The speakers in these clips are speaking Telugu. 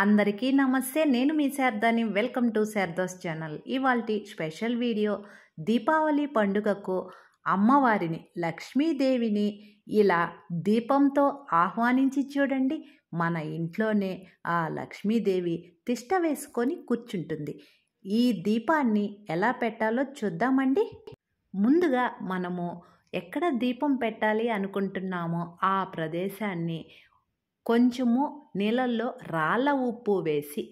అందరికీ నమస్తే నేను మీ శారదాని వెల్కమ్ టు శారదాస్ ఛానల్ ఇవాళ స్పెషల్ వీడియో దీపావళి పండుగకు అమ్మవారిని లక్ష్మీదేవిని ఇలా దీపంతో ఆహ్వానించి చూడండి మన ఇంట్లోనే ఆ లక్ష్మీదేవి తిష్ట వేసుకొని కూర్చుంటుంది ఈ దీపాన్ని ఎలా పెట్టాలో చూద్దామండి ముందుగా మనము ఎక్కడ దీపం పెట్టాలి అనుకుంటున్నామో ఆ ప్రదేశాన్ని కొంచెము నీళ్ళల్లో రాళ్ళ ఉప్పు వేసి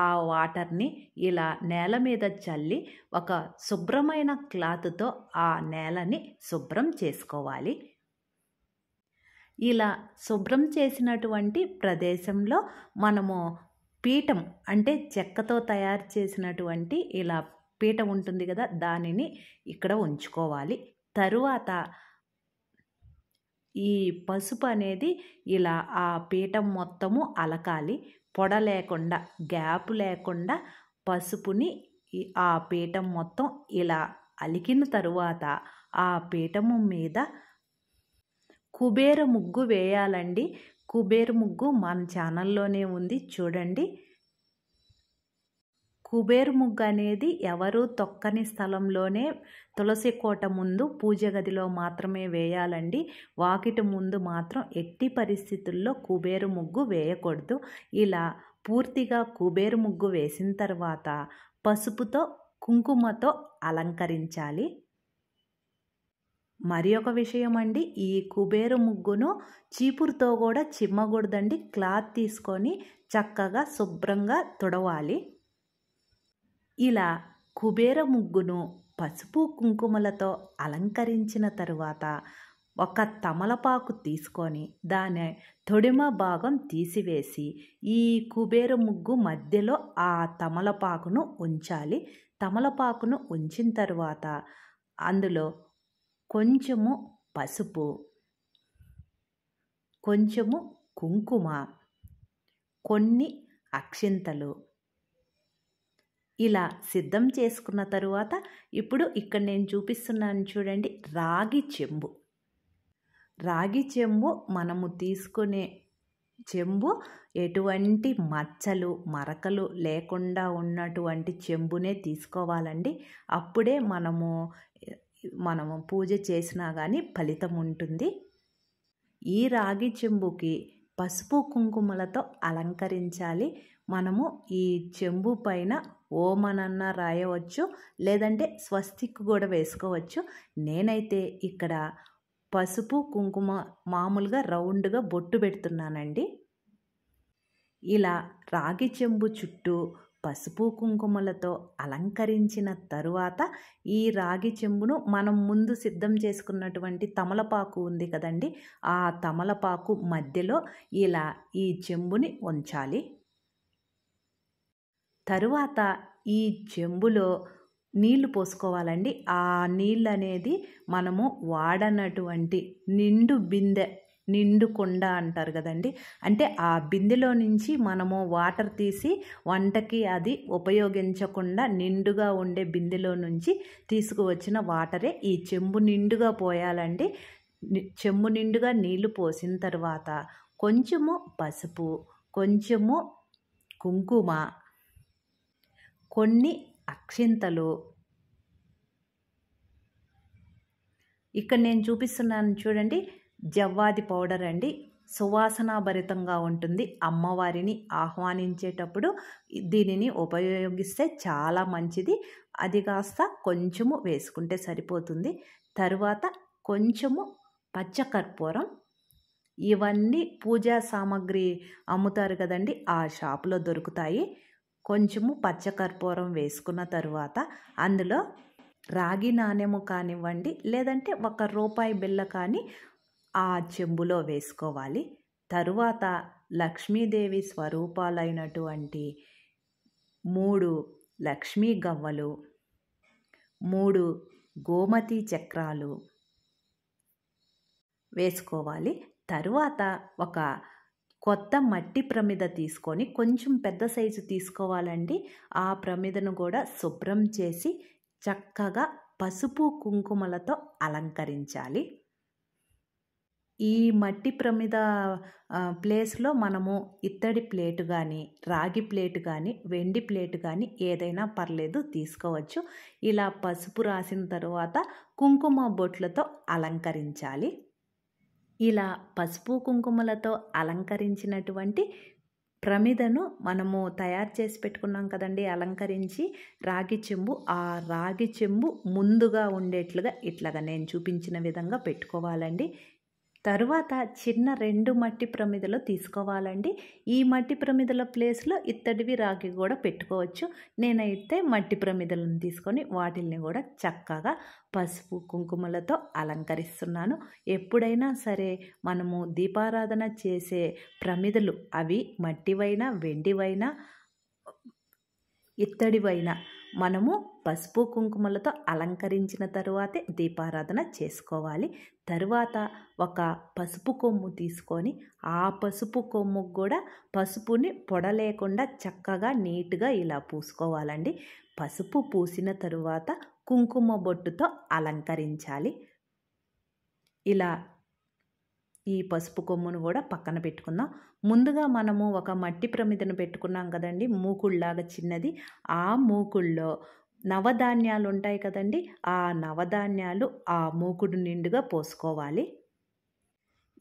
ఆ వాటర్ని ఇలా నేల మీద చల్లి ఒక శుభ్రమైన క్లాత్తో ఆ నేలని శుభ్రం చేసుకోవాలి ఇలా శుభ్రం చేసినటువంటి ప్రదేశంలో మనము పీఠం అంటే చెక్కతో తయారు చేసినటువంటి ఇలా పీఠం ఉంటుంది కదా దానిని ఇక్కడ ఉంచుకోవాలి తరువాత ఈ పసుపు అనేది ఇలా ఆ పీఠం మొత్తము అలకాలి పొడ లేకుండా గ్యాప్ లేకుండా పసుపుని ఆ పీఠం మొత్తం ఇలా అలికిన తరువాత ఆ పీఠము మీద కుబేర ముగ్గు వేయాలండి కుబేర ముగ్గు మన ఛానల్లోనే ఉంది చూడండి కుబేర్ ముగ్గు అనేది ఎవరు తొక్కని స్థలంలోనే తులసి కోట ముందు పూజ గదిలో మాత్రమే వేయాలండి వాకిటి ముందు మాత్రం ఎట్టి పరిస్థితుల్లో కుబేరు ముగ్గు వేయకూడదు ఇలా పూర్తిగా కుబేరు ముగ్గు వేసిన తర్వాత పసుపుతో కుంకుమతో అలంకరించాలి మరి ఒక విషయం అండి ఈ కుబేరు ముగ్గును చీపురుతో కూడా చిమ్మకూడదండి క్లాత్ తీసుకొని చక్కగా శుభ్రంగా తుడవాలి ఇలా కుబేర ముగ్గును పసుపు కుంకుమలతో అలంకరించిన తరువాత ఒక తమలపాకు తీసుకొని దాని తొడిమ భాగం తీసివేసి ఈ కుబేర ముగ్గు మధ్యలో ఆ తమలపాకును ఉంచాలి తమలపాకును ఉంచిన తర్వాత అందులో కొంచెము పసుపు కొంచెము కుంకుమ కొన్ని అక్షింతలు ఇలా సిద్ధం చేసుకున్న తరువాత ఇప్పుడు ఇక్కడ నేను చూపిస్తున్నాను చూడండి రాగి చెంబు రాగి చెంబు మనము తీసుకునే చెంబు ఎటువంటి మచ్చలు మరకలు లేకుండా ఉన్నటువంటి చెంబునే తీసుకోవాలండి అప్పుడే మనము మనము పూజ చేసినా కానీ ఫలితం ఉంటుంది ఈ రాగి చెంబుకి పసుపు కుంకుమలతో అలంకరించాలి మనము ఈ చెంబు పైన ఓం అనన్నా రాయవచ్చు లేదంటే స్వస్తిక్ కూడా వేసుకోవచ్చు నేనైతే ఇక్కడ పసుపు కుంకుమ మామూలుగా రౌండ్గా బొట్టు పెడుతున్నానండి ఇలా రాగి చెంబు చుట్టూ పసుపు కుంకుమలతో అలంకరించిన తరువాత ఈ రాగి చెంబును మనం ముందు సిద్ధం చేసుకున్నటువంటి తమలపాకు ఉంది కదండి ఆ తమలపాకు మధ్యలో ఇలా ఈ చెంబుని ఉంచాలి తరువాత ఈ చెంబులో నీళ్లు పోసుకోవాలండి ఆ నీళ్ళు అనేది మనము వాడనటువంటి నిండు బిందె నిండు కొండ అంటారు కదండి అంటే ఆ బిందెలో నుంచి మనము వాటర్ తీసి వంటకి అది ఉపయోగించకుండా నిండుగా ఉండే బిందెలో నుంచి తీసుకువచ్చిన వాటరే ఈ చెంబు నిండుగా పోయాలండి చెంబు నిండుగా నీళ్లు పోసిన తర్వాత కొంచెము పసుపు కొంచెము కుంకుమ కొన్ని అక్షింతలు ఇక్కడ నేను చూపిస్తున్నాను చూడండి జవ్వాది పౌడర్ అండి సువాసనాభరితంగా ఉంటుంది అమ్మవారిని ఆహ్వానించేటప్పుడు దీనిని ఉపయోగిస్తే చాలా మంచిది అది కాస్త కొంచెము వేసుకుంటే సరిపోతుంది తరువాత కొంచెము పచ్చకర్పూరం ఇవన్నీ పూజా సామాగ్రి అమ్ముతారు కదండి ఆ షాపులో దొరుకుతాయి కొంచెము పచ్చకర్పూరం వేసుకున్న తరువాత అందులో రాగి నాణ్యము కానివ్వండి లేదంటే ఒక రూపాయి బిల్ల కానీ ఆ చెంబులో వేసుకోవాలి తరువాత లక్ష్మీదేవి స్వరూపాలైనటువంటి మూడు లక్ష్మీ గవ్వలు మూడు గోమతి చక్రాలు వేసుకోవాలి తరువాత ఒక కొత్త మట్టి ప్రమిద తీసుకొని కొంచెం పెద్ద సైజు తీసుకోవాలండి ఆ ప్రమిదను కూడా శుభ్రం చేసి చక్కగా పసుపు కుంకుమలతో అలంకరించాలి ఈ మట్టి ప్రమిద ప్లేస్లో మనము ఇత్తడి ప్లేటు కానీ రాగి ప్లేటు కానీ వెండి ప్లేటు కానీ ఏదైనా పర్లేదు తీసుకోవచ్చు ఇలా పసుపు రాసిన తర్వాత కుంకుమ బొట్లతో అలంకరించాలి ఇలా పసుపు కుంకుమలతో అలంకరించినటువంటి ప్రమిదను మనము తయారు చేసి పెట్టుకున్నాం కదండి అలంకరించి రాగి చెంబు ఆ రాగి చెంబు ముందుగా ఉండేట్లుగా ఇట్లాగా నేను చూపించిన విధంగా పెట్టుకోవాలండి తర్వాత చిన్న రెండు మట్టి ప్రమిదలు తీసుకోవాలండి ఈ మట్టి ప్రమిదల ప్లేస్లో ఇత్తడివి రాగి కూడా పెట్టుకోవచ్చు నేనైతే మట్టి ప్రమిదలను తీసుకొని వాటిల్ని కూడా చక్కగా పసుపు కుంకుమలతో అలంకరిస్తున్నాను ఎప్పుడైనా సరే మనము దీపారాధన చేసే ప్రమిదలు అవి మట్టివైనా వెండివైనా ఇత్తడివైన మనము పసుపు కుంకుమలతో అలంకరించిన తరువాతే దీపారాధన చేసుకోవాలి తరువాత ఒక పసుపు కొమ్ము తీసుకొని ఆ పసుపు కొమ్ముకు కూడా పసుపుని పొడలేకుండా చక్కగా నీట్గా ఇలా పూసుకోవాలండి పసుపు పూసిన తరువాత కుంకుమ బొట్టుతో అలంకరించాలి ఇలా ఈ పసుపు కొమ్మును కూడా పక్కన పెట్టుకుందాం ముందుగా మనము ఒక మట్టి ప్రమిదను పెట్టుకున్నాం కదండి మూకుళ్ళలాగా చిన్నది ఆ మూకుళ్ళలో నవధాన్యాలు ఉంటాయి కదండి ఆ నవధాన్యాలు ఆ మూకుడు నిండుగా పోసుకోవాలి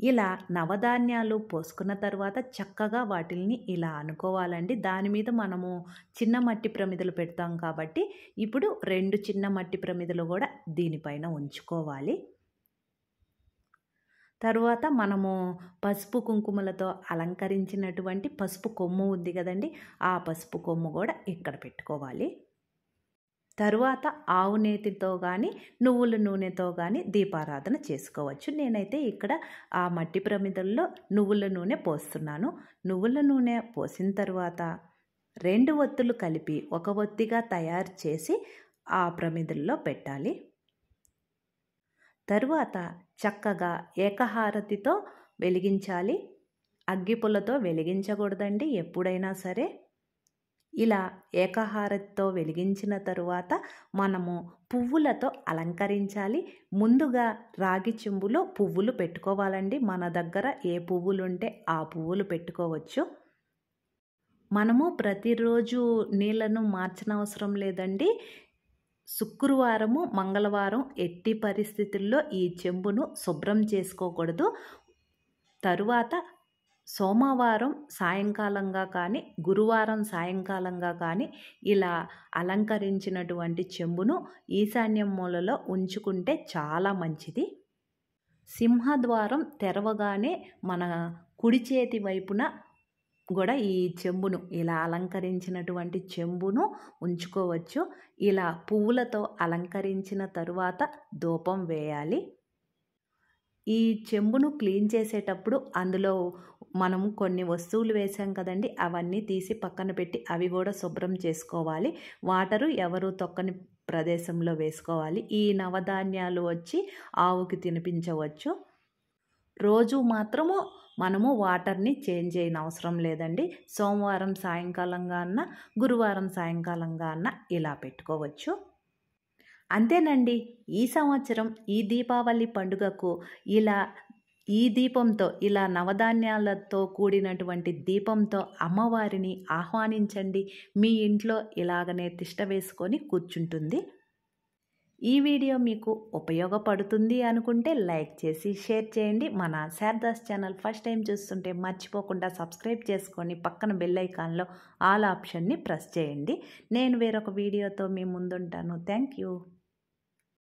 ఇలా నవధాన్యాలు పోసుకున్న తర్వాత చక్కగా వాటిల్ని ఇలా అనుకోవాలండి దాని మీద మనము చిన్న మట్టి ప్రమిదలు పెడతాం కాబట్టి ఇప్పుడు రెండు చిన్న మట్టి ప్రమిదలు కూడా దీనిపైన ఉంచుకోవాలి తరువాత మనము పసుపు కుంకుమలతో అలంకరించినటువంటి పసుపు కొమ్ము ఉంది కదండి ఆ పసుపు కొమ్ము కూడా ఇక్కడ పెట్టుకోవాలి తరువాత ఆవు నేతితో కానీ నువ్వుల నూనెతో కానీ దీపారాధన చేసుకోవచ్చు నేనైతే ఇక్కడ ఆ మట్టి ప్రమిదల్లో నువ్వుల నూనె పోస్తున్నాను నువ్వుల నూనె పోసిన తర్వాత రెండు ఒత్తులు కలిపి ఒక ఒత్తిగా తయారు చేసి ఆ ప్రమిదల్లో పెట్టాలి తరువాత చక్కగా ఏకహారతితో వెలిగించాలి అగ్గిపుల్లతో వెలిగించకూడదండి ఎప్పుడైనా సరే ఇలా ఏకహారతితో వెలిగించిన తరువాత మనము పువ్వులతో అలంకరించాలి ముందుగా రాగి చెంబులో పువ్వులు పెట్టుకోవాలండి మన దగ్గర ఏ పువ్వులు ఉంటే ఆ పువ్వులు పెట్టుకోవచ్చు మనము ప్రతిరోజు నీళ్ళను మార్చిన అవసరం లేదండి శుక్రవారము మంగళవారం ఎట్టి పరిస్థితుల్లో ఈ చెంబును శుభ్రం చేసుకోకూడదు తరువాత సోమవారం సాయంకాలంగా కానీ గురువారం సాయంకాలంగా కానీ ఇలా అలంకరించినటువంటి చెంబును ఈశాన్యం మూలలో ఉంచుకుంటే చాలా మంచిది సింహద్వారం తెరవగానే మన కుడి చేతి వైపున కూడా ఈ చెంబును ఇలా అలంకరించినటువంటి చెంబును ఉంచుకోవచ్చు ఇలా పువ్వులతో అలంకరించిన తరువాత దూపం వేయాలి ఈ చెంబును క్లీన్ చేసేటప్పుడు అందులో మనం కొన్ని వస్తువులు వేసాం కదండి అవన్నీ తీసి పక్కన పెట్టి అవి కూడా శుభ్రం చేసుకోవాలి వాటరు ఎవరు తొక్కని ప్రదేశంలో వేసుకోవాలి ఈ నవధాన్యాలు వచ్చి ఆవుకి తినిపించవచ్చు రోజు మాత్రము మనము వాటర్ని చేంజ్ చేయని అవసరం లేదండి సోమవారం సాయంకాలంగా అన్న గురువారం సాయంకాలంగా అన్న ఇలా పెట్టుకోవచ్చు అంతేనండి ఈ సంవత్సరం ఈ దీపావళి పండుగకు ఇలా ఈ దీపంతో ఇలా నవధాన్యాలతో కూడినటువంటి దీపంతో అమ్మవారిని ఆహ్వానించండి మీ ఇంట్లో ఇలాగనే తిష్ట వేసుకొని కూర్చుంటుంది ఈ వీడియో మీకు ఉపయోగపడుతుంది అనుకుంటే లైక్ చేసి షేర్ చేయండి మన శారదాస్ ఛానల్ ఫస్ట్ టైం చూస్తుంటే మర్చిపోకుండా సబ్స్క్రైబ్ చేసుకొని పక్కన బెల్లైకాన్లో ఆల్ ఆప్షన్ని ప్రెస్ చేయండి నేను వేరొక వీడియోతో మీ ముందుంటాను థ్యాంక్ యూ